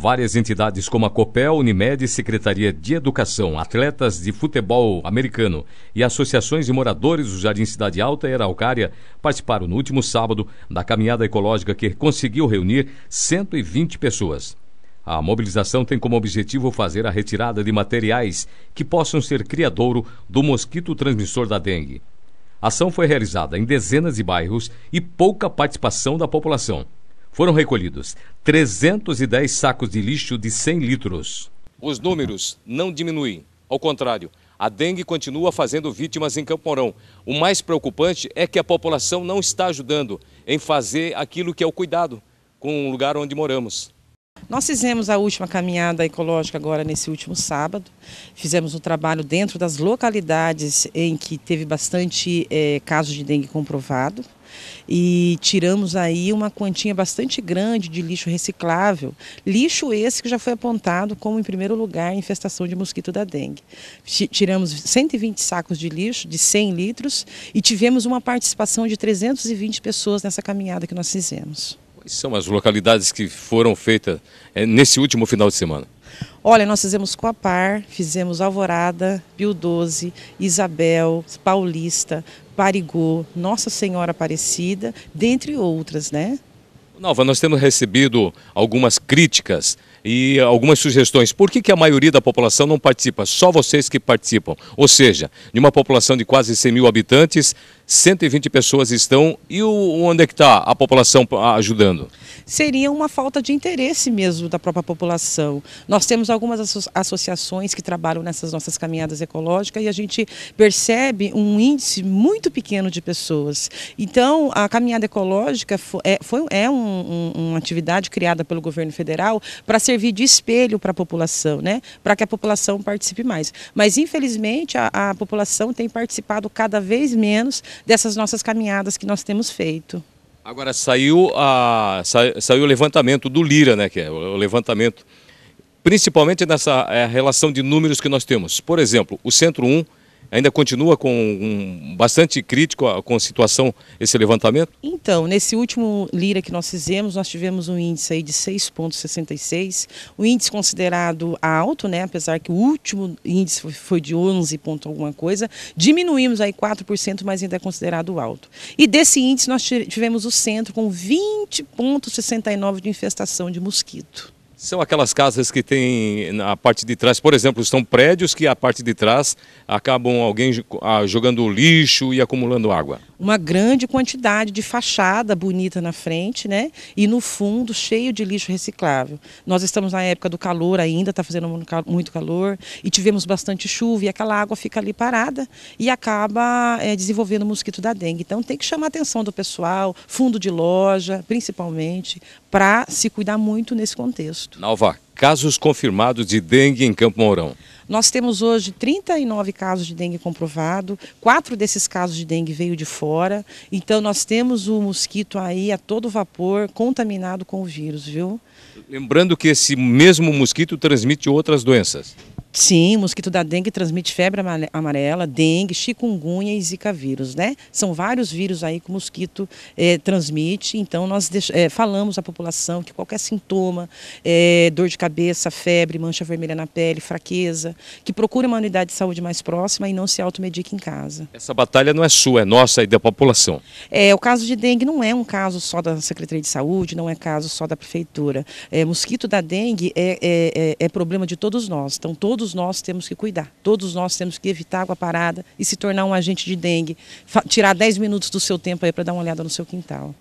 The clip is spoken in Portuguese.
Várias entidades como a COPEL, Unimed, Secretaria de Educação, atletas de futebol americano e associações de moradores do Jardim Cidade Alta e Araucária participaram no último sábado da caminhada ecológica que conseguiu reunir 120 pessoas. A mobilização tem como objetivo fazer a retirada de materiais que possam ser criadouro do mosquito transmissor da dengue. A ação foi realizada em dezenas de bairros e pouca participação da população. Foram recolhidos 310 sacos de lixo de 100 litros. Os números não diminuem. Ao contrário, a dengue continua fazendo vítimas em Camporão. O mais preocupante é que a população não está ajudando em fazer aquilo que é o cuidado com o lugar onde moramos. Nós fizemos a última caminhada ecológica agora nesse último sábado. Fizemos um trabalho dentro das localidades em que teve bastante é, casos de dengue comprovado e tiramos aí uma quantia bastante grande de lixo reciclável, lixo esse que já foi apontado como em primeiro lugar infestação de mosquito da dengue. Tiramos 120 sacos de lixo de 100 litros e tivemos uma participação de 320 pessoas nessa caminhada que nós fizemos são as localidades que foram feitas eh, nesse último final de semana? Olha, nós fizemos Coapar, fizemos Alvorada, Pio 12, Isabel, Paulista, Parigô, Nossa Senhora Aparecida, dentre outras, né? Nova, nós temos recebido algumas críticas e algumas sugestões. Por que, que a maioria da população não participa? Só vocês que participam. Ou seja, de uma população de quase 100 mil habitantes, 120 pessoas estão. E onde é que está a população ajudando? Seria uma falta de interesse mesmo da própria população. Nós temos algumas associações que trabalham nessas nossas caminhadas ecológicas e a gente percebe um índice muito pequeno de pessoas. Então, a caminhada ecológica foi, é, foi, é um um, uma atividade criada pelo governo federal para servir de espelho para a população, né? para que a população participe mais. Mas, infelizmente, a, a população tem participado cada vez menos dessas nossas caminhadas que nós temos feito. Agora saiu, a, sa, saiu o levantamento do Lira, né, que é o levantamento, principalmente nessa é, relação de números que nós temos. Por exemplo, o Centro 1 ainda continua com um, bastante crítico a, com a situação, esse levantamento? Então, nesse último Lira que nós fizemos, nós tivemos um índice aí de 6,66, o um índice considerado alto, né, apesar que o último índice foi de 11 ponto alguma coisa, diminuímos aí 4%, mas ainda é considerado alto. E desse índice nós tivemos o centro com 20,69 de infestação de mosquito. São aquelas casas que tem na parte de trás, por exemplo, são prédios que a parte de trás acabam alguém ah, jogando lixo e acumulando água. Uma grande quantidade de fachada bonita na frente, né? E no fundo cheio de lixo reciclável. Nós estamos na época do calor ainda, está fazendo muito calor e tivemos bastante chuva e aquela água fica ali parada e acaba é, desenvolvendo o mosquito da dengue. Então tem que chamar a atenção do pessoal, fundo de loja, principalmente, para se cuidar muito nesse contexto. Nalva, casos confirmados de dengue em Campo Mourão. Nós temos hoje 39 casos de dengue comprovado, quatro desses casos de dengue veio de fora, então nós temos o mosquito aí a todo vapor, contaminado com o vírus, viu? Lembrando que esse mesmo mosquito transmite outras doenças. Sim, mosquito da dengue transmite febre amarela, dengue, chikungunya e zika vírus, né? São vários vírus aí que o mosquito é, transmite, então nós deix, é, eh, falamos à população que qualquer sintoma, é, dor de cabeça, febre, mancha vermelha na pele, fraqueza, que procure uma unidade de saúde mais próxima e não se automedique em casa. Essa batalha não é sua, é nossa e da população. É, o caso de dengue não é um caso só da Secretaria de Saúde, não é caso só da Prefeitura. É, mosquito da dengue é é, é, é problema de todos nós, então todos todos nós temos que cuidar, todos nós temos que evitar água parada e se tornar um agente de dengue, tirar 10 minutos do seu tempo aí para dar uma olhada no seu quintal.